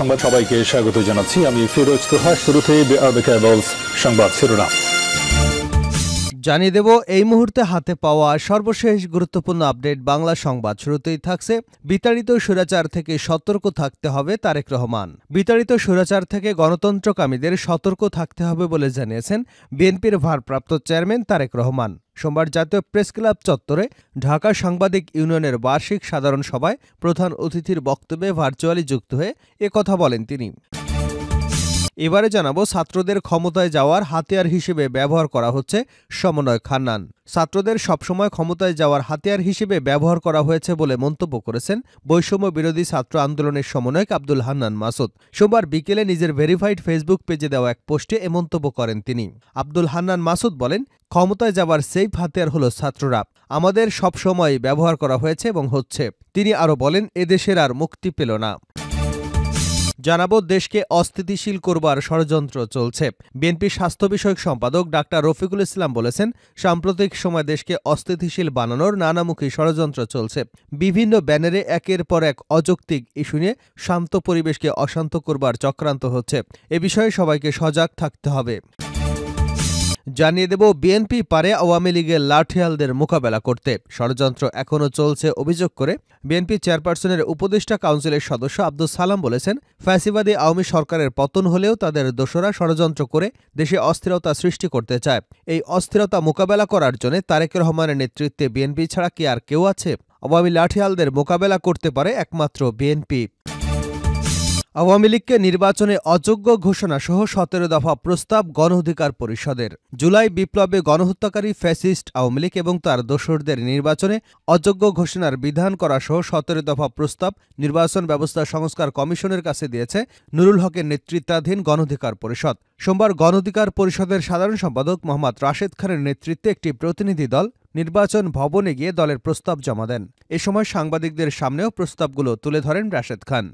সংবাদ সবাইকে স্বাগত জানাচ্ছি আমি ফিরোজ তোহা শুরুতে সংবাদ শিরোনাম জানিয়ে দেব এই মুহূর্তে হাতে পাওয়া সর্বশেষ গুরুত্বপূর্ণ আপডেট বাংলা সংবাদ শুরুতেই থাকছে বিতাড়িত সুরাচার থেকে সতর্ক থাকতে হবে তারেক রহমান বিতাড়িত সুরাচার থেকে গণতন্ত্রকামীদের সতর্ক থাকতে হবে বলে জানিয়েছেন বিএনপির ভারপ্রাপ্ত চেয়ারম্যান তারেক রহমান সোমবার জাতীয় প্রেস ক্লাব চত্বরে ঢাকা সাংবাদিক ইউনিয়নের বার্ষিক সাধারণ সভায় প্রধান অতিথির বক্তব্যে ভার্চুয়ালি যুক্ত হয়ে কথা বলেন তিনি এবারে জানাবো ছাত্রদের ক্ষমতায় যাওয়ার হাতিয়ার হিসেবে ব্যবহার করা হচ্ছে সমন্বয় খান্নান ছাত্রদের সবসময় ক্ষমতায় যাওয়ার হাতিয়ার হিসেবে ব্যবহার করা হয়েছে বলে মন্তব্য করেছেন বৈষম্য বিরোধী ছাত্র আন্দোলনের সমন্বয়ক আব্দুল হান্নান মাসুদ সোমবার বিকেলে নিজের ভেরিফাইড ফেসবুক পেজে দেওয়া এক পোস্টে এ মন্তব্য করেন তিনি আব্দুল হান্নান মাসুদ বলেন ক্ষমতায় যাওয়ার সেফ হাতিয়ার হল ছাত্ররা আমাদের সবসময় ব্যবহার করা হয়েছে এবং হচ্ছে তিনি আরও বলেন এদেশের আর মুক্তি পেল না জানাবো দেশকে অস্থিতিশীল করবার ষড়যন্ত্র চলছে বিএনপি স্বাস্থ্য বিষয়ক সম্পাদক ডাক্তার রফিকুল ইসলাম বলেছেন সাম্প্রতিক সময় দেশকে অস্থিতিশীল বানানোর নানামুখী ষড়যন্ত্র চলছে বিভিন্ন ব্যানারে একের পর এক অযৌক্তিক ইস্যু নিয়ে শান্ত পরিবেশকে অশান্ত করবার চক্রান্ত হচ্ছে এ বিষয়ে সবাইকে সজাগ থাকতে হবে জানিয়ে দেব বিএনপি পারে আওয়ামী লীগের লাঠিয়ালদের মোকাবেলা করতে ষড়যন্ত্র এখনও চলছে অভিযোগ করে বিএনপি চেয়ারপারসনের উপদেষ্টা কাউন্সিলের সদস্য আব্দুল সালাম বলেছেন ফ্যাসিবাদী আওয়ামী সরকারের পতন হলেও তাদের দোষরা ষড়যন্ত্র করে দেশে অস্থিরতা সৃষ্টি করতে চায় এই অস্থিরতা মোকাবেলা করার জন্য তারেক রহমানের নেতৃত্বে বিএনপি ছাড়া কি আর কেউ আছে আওয়ামী লাঠিয়ালদের মোকাবেলা করতে পারে একমাত্র বিএনপি আওয়ামী লীগকে নির্বাচনে অযোগ্য ঘোষণা সহ সতেরো দফা প্রস্তাব গণঅধিকার পরিষদের জুলাই বিপ্লবে গণহত্যাকারী ফ্যাসিস্ট আওয়ামী লীগ এবং তার দোসরদের নির্বাচনে অযোগ্য ঘোষণার বিধান করা সহ সতেরো দফা প্রস্তাব নির্বাচন ব্যবস্থা সংস্কার কমিশনের কাছে দিয়েছে নুরুল হকের নেতৃত্বাধীন গণঅধিকার পরিষদ সোমবার গণঅধিকার পরিষদের সাধারণ সম্পাদক মোহাম্মদ রাশেদ খানের নেতৃত্বে একটি প্রতিনিধি দল নির্বাচন ভবনে গিয়ে দলের প্রস্তাব জমা দেন এ সময় সাংবাদিকদের সামনেও প্রস্তাবগুলো তুলে ধরেন রাশেদ খান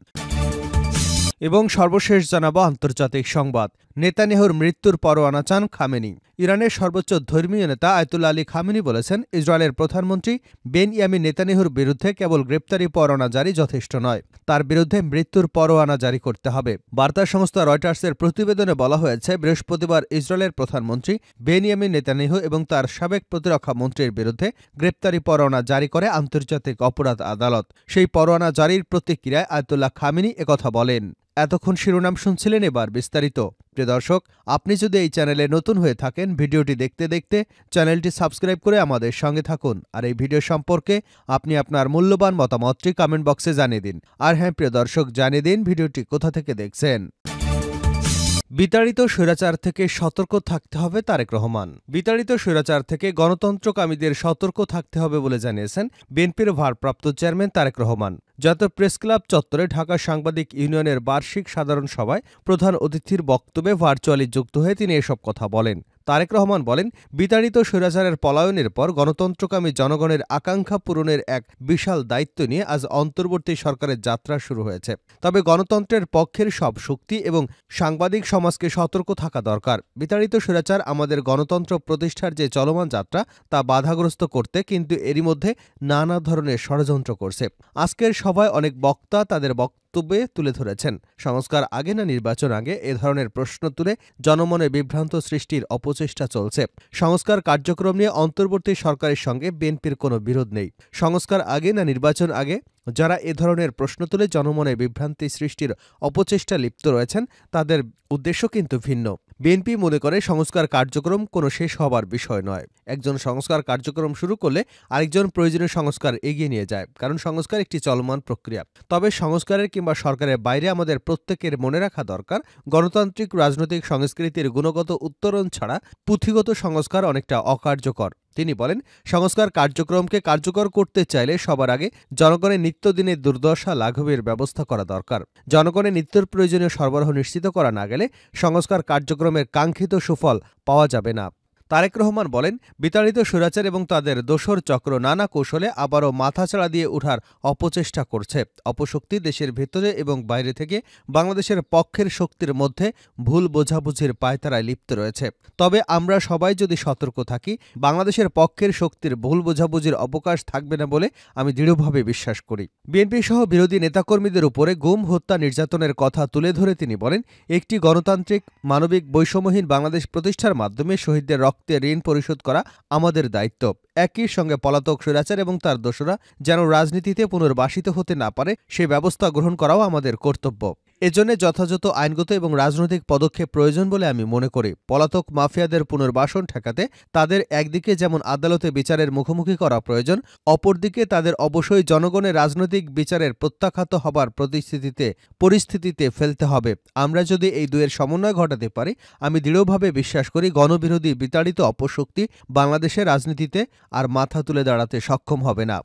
এবং সর্বশেষ জানাবো আন্তর্জাতিক সংবাদ নেতানিয়াহুর মৃত্যুর পরোয়ানা চান খামেনি ইরানের সর্বোচ্চ ধর্মীয় নেতা আয়তুল আলী খামেনি বলেছেন ইসরায়েলের প্রধানমন্ত্রী বেন ইয়ামি নেতানিহুর বিরুদ্ধে কেবল গ্রেপ্তারি পরোয়ানা জারি যথেষ্ট নয় তার বিরুদ্ধে মৃত্যুর পরোয়ানা জারি করতে হবে বার্তা সংস্থা রয়টার্সের প্রতিবেদনে বলা হয়েছে বৃহস্পতিবার ইসরায়েলের প্রধানমন্ত্রী বেন ইয়ামি নেতানিহু এবং তার সাবেক প্রতিরক্ষা মন্ত্রীর বিরুদ্ধে গ্রেপ্তারি পরোয়ানা জারি করে আন্তর্জাতিক অপরাধ আদালত সেই পরোয়ানা জারির প্রতিক্রিয়ায় আয়তুল্লাহ খামেনি একথা বলেন এতক্ষণ শিরোনাম শুনছিলেন এবার বিস্তারিত প্রিয় দর্শক আপনি যদি এই চ্যানেলে নতুন হয়ে থাকেন ভিডিওটি দেখতে দেখতে চ্যানেলটি সাবস্ক্রাইব করে আমাদের সঙ্গে থাকুন আর এই ভিডিও সম্পর্কে আপনি আপনার মূল্যবান মতামতটি কমেন্ট বক্সে জানিয়ে দিন আর হ্যাঁ প্রিয় দর্শক জানিয়ে দিন ভিডিওটি কোথা থেকে দেখছেন বিতাড়িত স্বৈরাচার থেকে সতর্ক থাকতে হবে তারেক রহমান বিতাড়িত স্বৈরাচার থেকে গণতন্ত্রকামীদের সতর্ক থাকতে হবে বলে জানিয়েছেন বিএনপির ভারপ্রাপ্ত চেয়ারম্যান তারেক রহমান জাতীয় প্রেস ক্লাব চত্বরে ঢাকা সাংবাদিক ইউনিয়নের বার্ষিক সাধারণ সভায় প্রধান অতিথির বক্তব্যে ভার্চুয়ালি যুক্ত হয়ে তিনি এসব কথা বলেন তারেক রহমান বলেন বিতাড়িত স্বৈরাচারের পলায়নের পর গণতন্ত্রকামী জনগণের আকাঙ্ক্ষা পূরণের এক বিশাল দায়িত্ব নিয়ে আজ অন্তর্বর্তী সরকারের যাত্রা শুরু হয়েছে তবে গণতন্ত্রের পক্ষের সব শক্তি এবং সাংবাদিক সমাজকে সতর্ক থাকা দরকার বিতাড়িত স্বৈরাচার আমাদের গণতন্ত্র প্রতিষ্ঠার যে চলমান যাত্রা তা বাধাগ্রস্ত করতে কিন্তু এরই মধ্যে নানা ধরনের ষড়যন্ত্র করছে আজকের সভায় অনেক বক্তা তাদের বক্তব্য বক্তব্যে তুলে ধরেছেন সংস্কার আগে না নির্বাচন আগে এ ধরনের প্রশ্ন তুলে জনমনে বিভ্রান্ত সৃষ্টির অপচেষ্টা চলছে সংস্কার কার্যক্রম নিয়ে অন্তর্বর্তী সরকারের সঙ্গে বিএনপির কোনো বিরোধ নেই সংস্কার আগে না নির্বাচন আগে যারা এ ধরনের প্রশ্ন তুলে জনমনে বিভ্রান্তি সৃষ্টির অপচেষ্টা লিপ্ত রয়েছেন তাদের উদ্দেশ্য কিন্তু ভিন্ন বিএনপি মনে করে সংস্কার কার্যক্রম কোনো শেষ হবার বিষয় নয় একজন সংস্কার কার্যক্রম শুরু করলে আরেকজন প্রয়োজনীয় সংস্কার এগিয়ে নিয়ে যায় কারণ সংস্কার একটি চলমান প্রক্রিয়া তবে সংস্কারের কিংবা সরকারের বাইরে আমাদের প্রত্যেকের মনে রাখা দরকার গণতান্ত্রিক রাজনৈতিক সংস্কৃতির গুণগত উত্তরণ ছাড়া পুঁথিগত সংস্কার অনেকটা অকার্যকর তিনি বলেন সংস্কার কার্যক্রমকে কার্যকর করতে চাইলে সবার আগে জনগণের নিত্যদিনের দুর্দশা লাঘবের ব্যবস্থা করা দরকার জনগণের নিত্যর প্রয়োজনীয় সরবরাহ নিশ্চিত করা না গেলে সংস্কার কার্যক্রমের কাঙ্ক্ষিত সুফল পাওয়া যাবে না তারেক রহমান বলেন বিতাড়িত সুরাচার এবং তাদের দোসর চক্র নানা কৌশলে আবারও চাড়া দিয়ে ওঠার অপচেষ্টা করছে অপশক্তি দেশের ভেতরে এবং বাইরে থেকে বাংলাদেশের পক্ষের শক্তির মধ্যে ভুল বোঝাবুঝির পায়তারায় লিপ্ত রয়েছে তবে আমরা সবাই যদি সতর্ক থাকি বাংলাদেশের পক্ষের শক্তির ভুল বোঝাবুঝির অবকাশ থাকবে না বলে আমি দৃঢ়ভাবে বিশ্বাস করি বিএনপি সহ বিরোধী নেতাকর্মীদের উপরে গুম হত্যা নির্যাতনের কথা তুলে ধরে তিনি বলেন একটি গণতান্ত্রিক মানবিক বৈষম্যহীন বাংলাদেশ প্রতিষ্ঠার মাধ্যমে শহীদদের রক্ত রক্তে ঋণ পরিশোধ করা আমাদের দায়িত্ব একই সঙ্গে পলাতক স্বৈরাচার এবং তার দোষরা যেন রাজনীতিতে পুনর্বাসিত হতে না পারে সে ব্যবস্থা গ্রহণ করাও আমাদের কর্তব্য এজন্য যথাযথ আইনগত এবং রাজনৈতিক পদক্ষেপ প্রয়োজন বলে আমি মনে করি পলাতক মাফিয়াদের পুনর্বাসন ঠেকাতে তাদের একদিকে যেমন আদালতে বিচারের মুখোমুখি করা প্রয়োজন অপরদিকে তাদের অবশ্যই জনগণের রাজনৈতিক বিচারের প্রত্যাখ্যাত হবার প্রতিস্থিতিতে পরিস্থিতিতে ফেলতে হবে আমরা যদি এই দুয়ের সমন্বয় ঘটাতে পারি আমি দৃঢ়ভাবে বিশ্বাস করি গণবিরোধী বিতাড়িত অপশক্তি বাংলাদেশের রাজনীতিতে আর মাথা তুলে দাঁড়াতে সক্ষম হবে না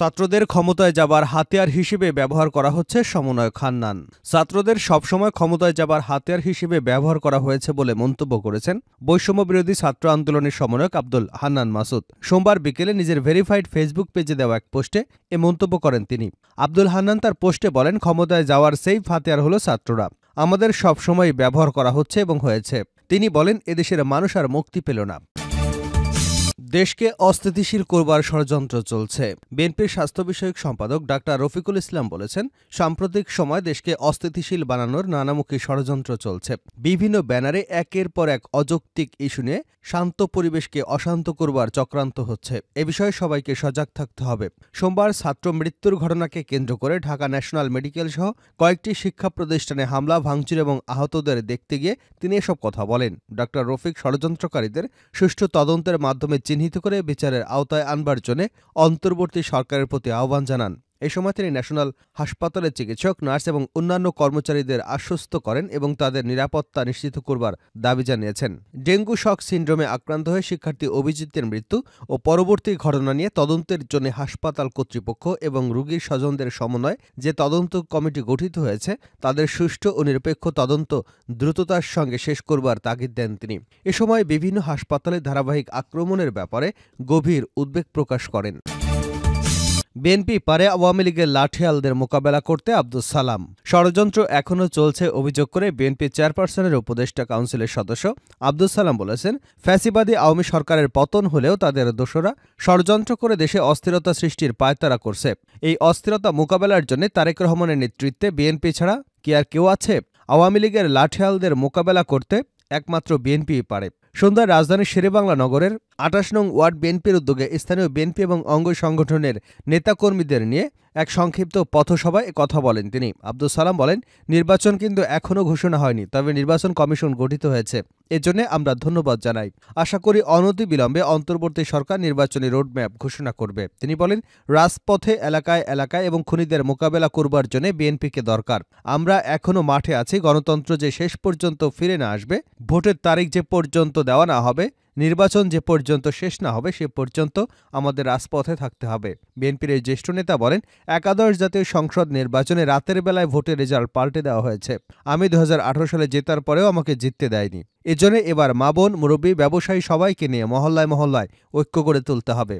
ছাত্রদের ক্ষমতায় যাবার হাতিয়ার হিসেবে ব্যবহার করা হচ্ছে সমন্বয় খান্নান ছাত্রদের সবসময় ক্ষমতায় যাবার হাতিয়ার হিসেবে ব্যবহার করা হয়েছে বলে মন্তব্য করেছেন বৈষম্য বিরোধী ছাত্র আন্দোলনের সমন্বয়ক আব্দুল হান্নান মাসুদ সোমবার বিকেলে নিজের ভেরিফাইড ফেসবুক পেজে দেওয়া এক পোস্টে এ মন্তব্য করেন তিনি আব্দুল হান্নান তার পোস্টে বলেন ক্ষমতায় যাওয়ার সেইফ হাতিয়ার হল ছাত্ররা আমাদের সবসময় ব্যবহার করা হচ্ছে এবং হয়েছে তিনি বলেন এদেশের মানুষ আর মুক্তি পেল না দেশকে অস্থিতিশীল করবার ষড়যন্ত্র চলছে বিএনপির স্বাস্থ্য বিষয়ক সম্পাদক ডাক্তার রফিকুল ইসলাম বলেছেন সাম্প্রতিক সময় দেশকে অস্থিতিশীল বানানোর নানামুখী ষড়যন্ত্র চলছে বিভিন্ন ব্যানারে একের পর এক অযৌক্তিক ইস্যু নিয়ে শান্ত পরিবেশকে অশান্ত করবার চক্রান্ত হচ্ছে এ বিষয়ে সবাইকে সজাগ থাকতে হবে সোমবার ছাত্র মৃত্যুর ঘটনাকে কেন্দ্র করে ঢাকা ন্যাশনাল মেডিকেল সহ কয়েকটি শিক্ষা প্রতিষ্ঠানে হামলা ভাঙচুর এবং আহতদের দেখতে গিয়ে তিনি এসব কথা বলেন ডাক্তার রফিক ষড়যন্ত্রকারীদের সুষ্ঠু তদন্তের মাধ্যমে চিহ্নিত চিহ্নিত করে বিচারের আওতায় আনবার জন্য অন্তর্বর্তী সরকারের প্রতি আহ্বান জানান এ সময় তিনি ন্যাশনাল হাসপাতালের চিকিৎসক নার্স এবং অন্যান্য কর্মচারীদের আশ্বস্ত করেন এবং তাদের নিরাপত্তা নিশ্চিত করবার দাবি জানিয়েছেন ডেঙ্গু শক সিন্ড্রোমে আক্রান্ত হয়ে শিক্ষার্থী অভিজিতের মৃত্যু ও পরবর্তী ঘটনা নিয়ে তদন্তের জন্য হাসপাতাল কর্তৃপক্ষ এবং রোগীর স্বজনদের সমন্বয়ে যে তদন্ত কমিটি গঠিত হয়েছে তাদের সুষ্ঠু ও নিরপেক্ষ তদন্ত দ্রুততার সঙ্গে শেষ করবার তাগিদ দেন তিনি এ সময় বিভিন্ন হাসপাতালে ধারাবাহিক আক্রমণের ব্যাপারে গভীর উদ্বেগ প্রকাশ করেন বিএনপি পারে আওয়ামী লীগের লাঠিয়ালদের মোকাবেলা করতে আব্দুল সালাম ষড়যন্ত্র এখনও চলছে অভিযোগ করে বিএনপি চেয়ারপারসনের উপদেষ্টা কাউন্সিলের সদস্য আব্দুল সালাম বলেছেন ফ্যাসিবাদী আওয়ামী সরকারের পতন হলেও তাদের দোষরা ষড়যন্ত্র করে দেশে অস্থিরতা সৃষ্টির পায়তারা করছে এই অস্থিরতা মোকাবেলার জন্য তারেক রহমানের নেতৃত্বে বিএনপি ছাড়া কি আর কেউ আছে আওয়ামী লীগের লাঠিয়ালদের মোকাবেলা করতে একমাত্র বিএনপি পারে সন্ধ্যায় রাজধানীর শেরেবাংলা নগরের আঠাশ নং ওয়ার্ড বিএনপির উদ্যোগে স্থানীয় বিএনপি এবং অঙ্গ সংগঠনের নেতাকর্মীদের নিয়ে এক সংক্ষিপ্ত পথসভায় কথা বলেন তিনি আব্দুল সালাম বলেন নির্বাচন কিন্তু এখনও ঘোষণা হয়নি তবে নির্বাচন কমিশন গঠিত হয়েছে এজন্য আমরা ধন্যবাদ জানাই আশা করি অনতি বিলম্বে অন্তর্বর্তী সরকার নির্বাচনী রোডম্যাপ ঘোষণা করবে তিনি বলেন রাজপথে এলাকায় এলাকায় এবং খুনিদের মোকাবেলা করবার জন্য বিএনপিকে দরকার আমরা এখনও মাঠে আছি গণতন্ত্র যে শেষ পর্যন্ত ফিরে না আসবে ভোটের তারিখ যে পর্যন্ত দেওয়া না হবে নির্বাচন যে পর্যন্ত শেষ না হবে সে পর্যন্ত আমাদের রাজপথে থাকতে হবে বিএনপির এই জ্যেষ্ঠ নেতা বলেন একাদশ জাতীয় সংসদ নির্বাচনে রাতের বেলায় ভোটের রেজাল্ট পাল্টে দেওয়া হয়েছে আমি দু সালে জেতার পরেও আমাকে জিততে দেয়নি এজন্য এবার মা বোন মুরব্বী ব্যবসায়ী সবাইকে নিয়ে মহল্লায় মহল্লায় ঐক্য গড়ে তুলতে হবে